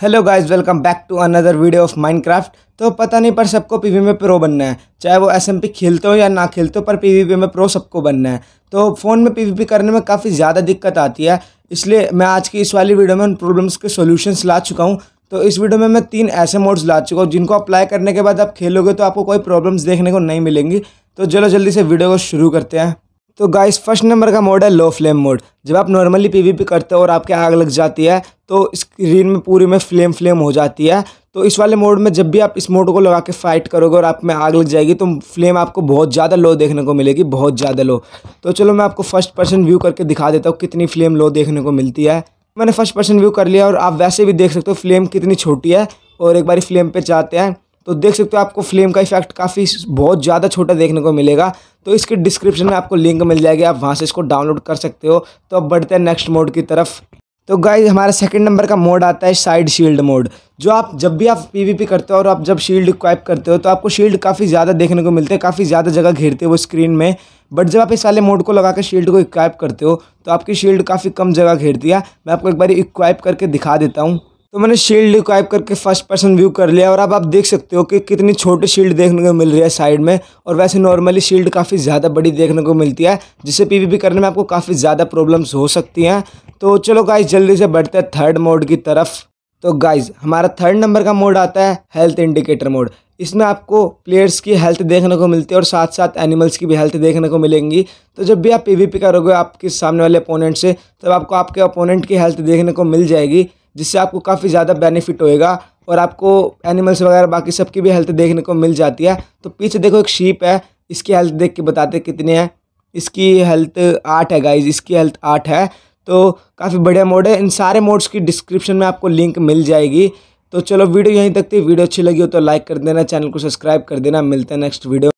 hello guys welcome back to another video of Minecraft तो पता नहीं पर सबको पीवी में प्रो बनना है चाहे वो एसएमपी खेलते हो या ना खेलते हो पर पीवीपी में प्रो सबको बनना है तो फ़ोन में पीवीपी करने में काफ़ी ज़्यादा दिक्कत आती है इसलिए मैं आज की इस वाली वीडियो में उन प्रॉब्लम्स के सोल्यूशंस ला चुका हूँ तो इस वीडियो में मैं तीन ऐसे मोड्स ला चुका हूँ जिनको अप्लाई करने के बाद आप खेलोगे तो आपको कोई प्रॉब्लम्स देखने को नहीं मिलेंगी तो चलो जल्दी से वीडियो को शुरू करते हैं तो गाइस फर्स्ट नंबर का मोड है लो फ्लेम मोड जब आप नॉर्मली पीवीपी करते हो और आपके आग लग जाती है तो स्क्रीन में पूरी में फ्लेम फ्लेम हो जाती है तो इस वाले मोड में जब भी आप इस मोड को लगा के फाइट करोगे और आप में आग लग जाएगी तो फ्लेम आपको बहुत ज़्यादा लो देखने को मिलेगी बहुत ज़्यादा लो तो चलो मैं आपको फर्स्ट पर्सन व्यू करके दिखा देता हूँ कितनी फ्लेम लो देखने को मिलती है मैंने फर्स्ट पर्सन व्यू कर लिया और आप वैसे भी देख सकते हो फ्लेम कितनी छोटी है और एक बार फ्लेम पर जाते हैं तो देख सकते हो आपको फ्लेम का इफेक्ट काफ़ी बहुत ज़्यादा छोटा देखने को मिलेगा तो इसके डिस्क्रिप्शन में आपको लिंक मिल जाएगी आप वहाँ से इसको डाउनलोड कर सकते हो तो अब बढ़ते हैं नेक्स्ट मोड की तरफ तो गाइज हमारा सेकंड नंबर का मोड आता है साइड शील्ड मोड जो आप जब भी आप पीवीपी करते हो और आप जब शील्ड क्वाइप करते हो तो आपको शील्ड काफ़ी ज़्यादा देखने को मिलते हैं काफ़ी ज़्यादा जगह घेरते हो स्क्रीन में बट जब आप इस वाले मोड को लगा कर शील्ड को इक्वाइप करते हो तो आपकी शील्ड काफ़ी कम जगह घेरती है मैं आपको एक बार इक्वाइप करके दिखा देता हूँ तो मैंने शील्ड को करके फर्स्ट पर्सन व्यू कर लिया और अब आप देख सकते हो कि कितनी छोटी शील्ड देखने को मिल रही है साइड में और वैसे नॉर्मली शील्ड काफ़ी ज़्यादा बड़ी देखने को मिलती है जिससे पीवीपी करने में आपको काफ़ी ज़्यादा प्रॉब्लम्स हो सकती हैं तो चलो गाइज जल्दी से बढ़ते हैं थर्ड मोड की तरफ तो गाइज हमारा थर्ड नंबर का मोड आता है हेल्थ इंडिकेटर मोड इसमें आपको प्लेयर्स की हेल्थ देखने को मिलती है और साथ साथ एनिमल्स की भी हेल्थ देखने को मिलेंगी तो जब भी आप पीवीपी करोगे आपके सामने वाले अपोनेंट से तब आपको आपके अपोनेंट की हेल्थ देखने को मिल जाएगी जिससे आपको काफ़ी ज़्यादा बेनिफिट होएगा और आपको एनिमल्स वगैरह बाकी सबकी भी हेल्थ देखने को मिल जाती है तो पीछे देखो एक शीप है इसकी हेल्थ देख के बताते कितने हैं इसकी हेल्थ आठ है गाइज इसकी हेल्थ आठ है तो काफ़ी बढ़िया मोड है इन सारे मोड्स की डिस्क्रिप्शन में आपको लिंक मिल जाएगी तो चलो वीडियो यहीं तक थी वीडियो अच्छी लगी हो तो लाइक कर देना चैनल को सब्सक्राइब कर देना मिलते हैं नेक्स्ट वीडियो